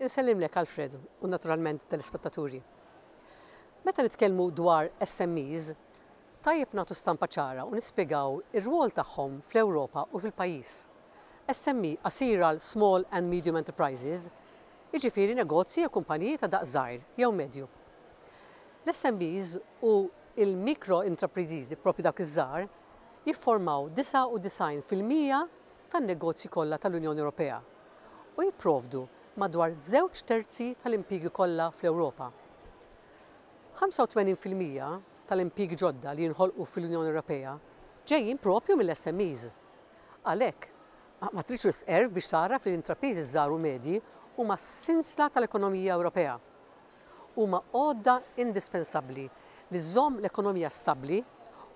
Insellimlek Alfredo u naturalment telespettaturi. Meta nitkellmu dwar SMEs, tajjeb nagħtu stampa ċara u nispjegaw ir-rwol tagħhom fl-Ewropa u fil-pajjiż. SME asira l Small and Medium Enterprises, jiġifieri negozji u kumpaniji ta' daqs żgħir jew medju. L-SMEs u il-mikro intrapriżi propri dak iż-żgħar jiffformaw 99% tan-negozji kollha tal-Unjoni Ewropea u jipprovdu madwar żewġ terzi tal-impigi kollha fl-Ewropa. 85% tal-impigi ġodda li jinħolqu fil-Unjoni Ewropea ġejjin propju mill-SMEs. Għalhekk, ma tridx erf biex tara fil-intrapiżi żaru medji huma sinsla tal-ekonomija Ewropea. Huma għodda indispensabbli li żomm l-ekonomija stabbli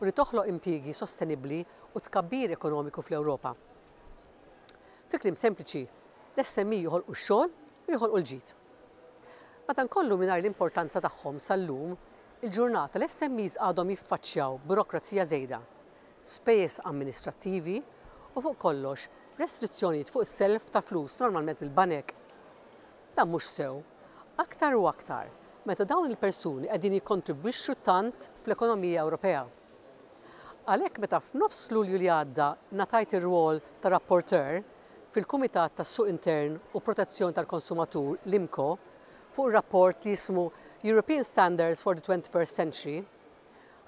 u li toħloq impigi sostenibbli u tkabbir ekonomiku fl-Ewropa. Fi sempliċi, l-SMI jħolqu x-xogħol u jħolqu l-ġid. Meta nkollu mingħajr l-importanza tagħhom sal-lum, il-ġurnata l-SMIs għadhom jiffaċċjaw burokrazija żejda, spejjeż amministrattivi u fuq kollox restrizzjonijiet fuq is-self ta' flus normalment il-banek. Dan mhux sew, aktar u aktar meta dawn il-persuni qegħdin jikkontribwixxu tant fl-ekonomija Ewropea. Għalhekk meta f'nofs Lulju li għadda natajt ir-rwol ta' rapporter fil-Kumitat tas suq Intern u Protezzjon tal-Konsumatur l-IMCO fuq rapport li jismu European Standards for the 21st Century,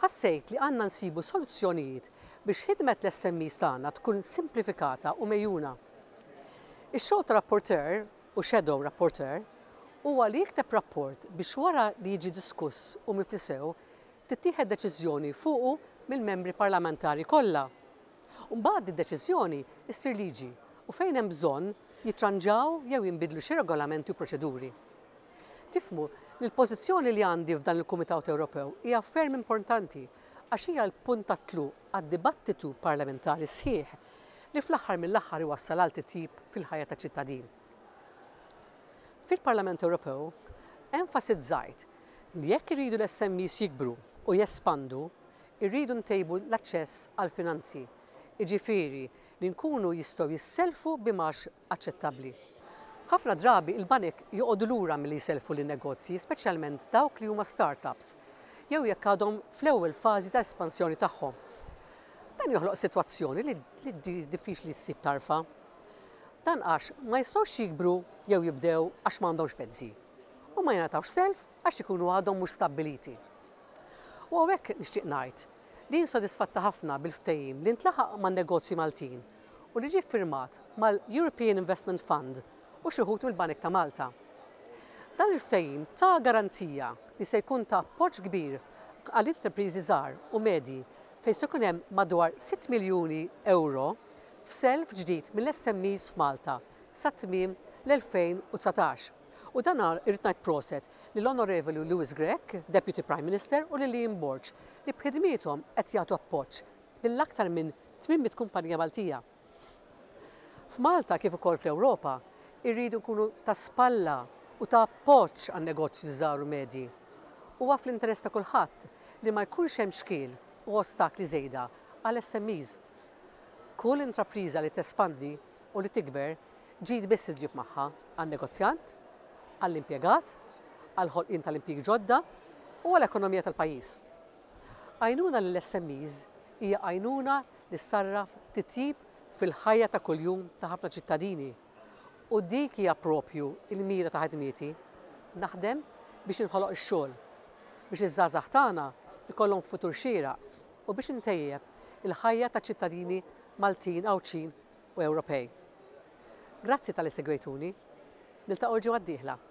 ħassejt li għanna nsibu soluzzjonijiet biex ħidmet l-SMI stana tkun simplifikata u mejuna. Ix-xogħol rapporter u shadow rapporter huwa li jikteb rapport biex wara li jiġi diskuss u miflisew tittieħed deċiżjoni fuqu mill-membri parlamentari kollha. Mbagħad id-deċiżjoni issir liġi u fejn hemm bżonn jitranġaw jew jinbidlu xi regolamenti u proċeduri. Tifmu, l-pożizzjoni li għandi f'dan il-Kumitat Ewropew hija ferm importanti għax hija l-punt tatlu għad-dibattitu parlamentari sħiħ li fl-aħħar mill-aħħar iwassal għal titjib fil-ħajja ta' ċittadin. Fil-Parlament Ewropew enfasizzajt li jekk iridu l-SMEs jikbru u jespandu, irridu ntejbu l-aċċess għal finanzi. Iġifiri, li nkunu jistgħu jisselfu bimax aċċettabbli. Ħafna drabi il-banek joqogħdu lura milli jselfu lin negozji speċjalment dawk li huma startups jew jekk għadhom fl-ewwel fażi ta' espansjoni tagħhom. Dan joħloq sitwazzjoni li diffiċli ssib tarfa. Dan għax ma jistgħux jikbru jew jibdew għax m'għandhomx pezzi U ma jingħatawx self għax ikunu għadhom mhux stabbiliti. U għawek nixtieq ngħid li sodisfatta ħafna bil ftajim li ntlaħaq man negozji Maltin u li ġi firmat mal-European Investment Fund u xuħut mill-Banek ta' Malta. Dan il ftajim ta' garanzija li se jkun ta' poċ kbir għall-interprizi zar u medji fejn se jkun hemm madwar 6 miljuni euro f'self ġdid mill-SMEs f'Malta sa' tmiem l-2019. U dan irrid ngħid proset li l honorable Louis Grech, Deputy Prime Minister, u Lili Borġ li bħedmietom qed jagħtu appoġġ lill-aktar minn 800 kumpanija Maltija. F'Malta kif ukoll fl-Ewropa irridu nkunu ta' spalla u ta' appoġġ għan negozju żgħar u medji. Huwa fl-interess ta' kulħadd li ma jkunx hemm xkiel u ostakli żejda għal SMEs. Kull intrapriża li tespandi u li tikber ġid biss ġib magħha għan negozjant, għall-impjegat, għall-ħolqien tal impieg ġodda u għall-ekonomija tal-pajis. Għajnuna l-SMEs hija għajnuna li sarraf titjib fil-ħajja ta' kuljum ta' ħafna ċittadini. U dik hija propju il-mira ta' ħadmieti naħdem biex nħoloq ix-xogħol, biex iż-żgħażagħ tagħna ikollhom futur xieraq u biex intejjeb il-ħajja ta' ċittadini Maltin, Awċin u Ewropej. Grazzi tal-li segwejtuni, nil ġewwa d